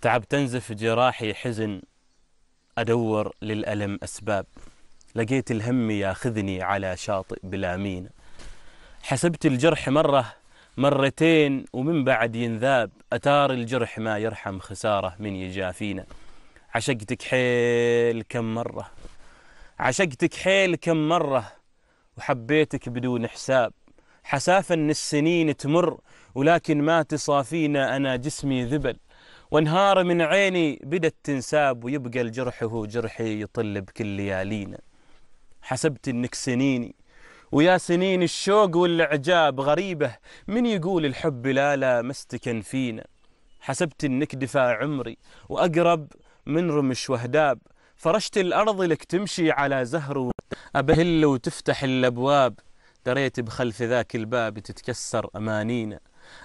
تعب تنزف جراحي حزن أدور للألم أسباب لقيت الهم ياخذني على شاطئ بلا مينا حسبت الجرح مرة مرتين ومن بعد ينذاب أتار الجرح ما يرحم خسارة من يجافينا عشقتك حيل كم مرة عشقتك حيل كم مرة وحبيتك بدون حساب أن السنين تمر ولكن ما تصافينا أنا جسمي ذبل وانهار من عيني بدت تنساب ويبقى هو جرحي يطل بكل ليالينا حسبت انك سنيني ويا سنين الشوق والإعجاب غريبة من يقول الحب لا لا مستكن فينا حسبت انك دفاع عمري وأقرب من رمش وهداب فرشت الأرض لك تمشي على زهر أبهل وتفتح الأبواب دريت بخلف ذاك الباب تتكسر أمانينا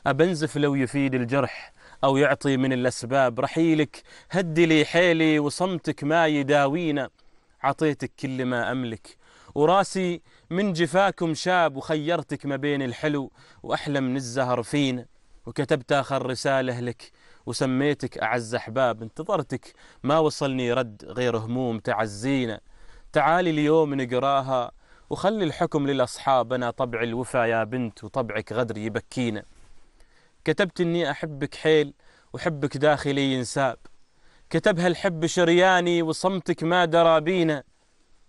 أبنزف لو يفيد الجرح أو يعطي من الأسباب رحيلك هدي لي حيلي وصمتك ما يداوينا عطيتك كل ما أملك وراسي من جفاكم شاب وخيرتك ما بين الحلو وأحلى من الزهر فينا وكتبت آخر رسالة لك وسميتك أعز أحباب انتظرتك ما وصلني رد غير هموم تعزينا تعالي اليوم نقراها وخلي الحكم للأصحاب أنا طبع الوفا يا بنت وطبعك غدر يبكينا كتبت إني أحبك حيل وحبك داخلي ينساب كتبها الحب شرياني وصمتك ما درى بينا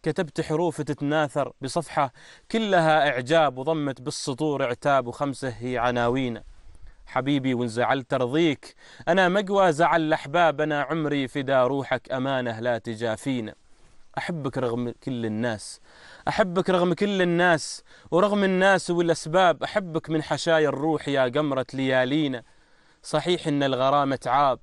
كتبت حروف تتناثر بصفحة كلها إعجاب وضمت بالسطور عتاب وخمسة هي عناوينا حبيبي وإن زعلت أرضيك أنا مقوى زعل الأحباب أنا عمري فدا روحك أمانة لا تجافينا أحبك رغم كل الناس أحبك رغم كل الناس ورغم الناس والأسباب أحبك من حشايا الروح يا قمرة ليالينا صحيح إن الغرامة تعاب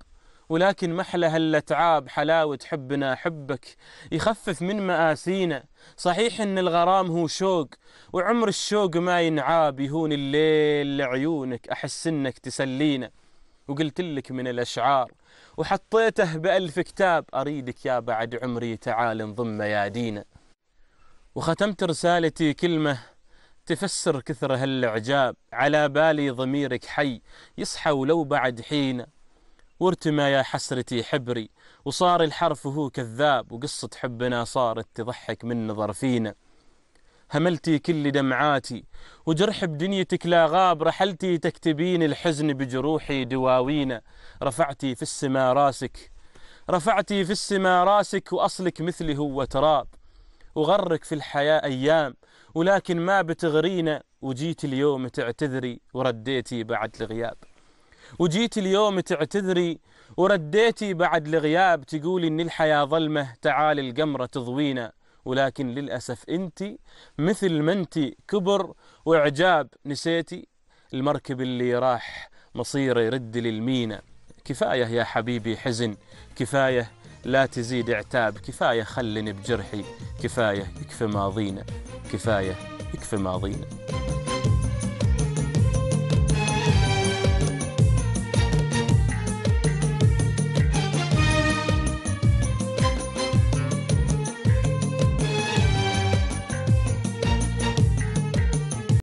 ولكن محلى هالأتعاب حلاوة حبنا حبك يخفف من مآسينا صحيح إن الغرام هو شوق وعمر الشوق ما ينعاب يهون الليل لعيونك أحس إنك تسلينا وقلت لك من الأشعار وحطيته بألف كتاب أريدك يا بعد عمري تعال انضم يا دينا وختمت رسالتي كلمة تفسر كثر هالإعجاب على بالي ضميرك حي يصحى ولو بعد حين وارتمى يا حسرتي حبري وصار الحرف هو كذاب وقصة حبنا صارت تضحك من نظر فينا هملتي كل دمعاتي وجرح بدنيتك لا غاب رحلتي تكتبين الحزن بجروحي دواوين رفعتي في السما راسك رفعتي في السما راسك وأصلك مثلي هو تراب وغرك في الحياة أيام ولكن ما بتغرينا وجيت اليوم تعتذري ورديتي بعد الغياب وجيت اليوم تعتذري ورديتي بعد الغياب تقولي إن الحياة ظلمة تعالي القمرة تضوينا ولكن للأسف أنت مثل ما أنت كبر وإعجاب نسيتي المركب اللي راح مصيره يرد للمينا كفاية يا حبيبي حزن كفاية لا تزيد اعتاب كفاية خلني بجرحي كفاية يكفي ماضينا كفاية يكفي ماضينا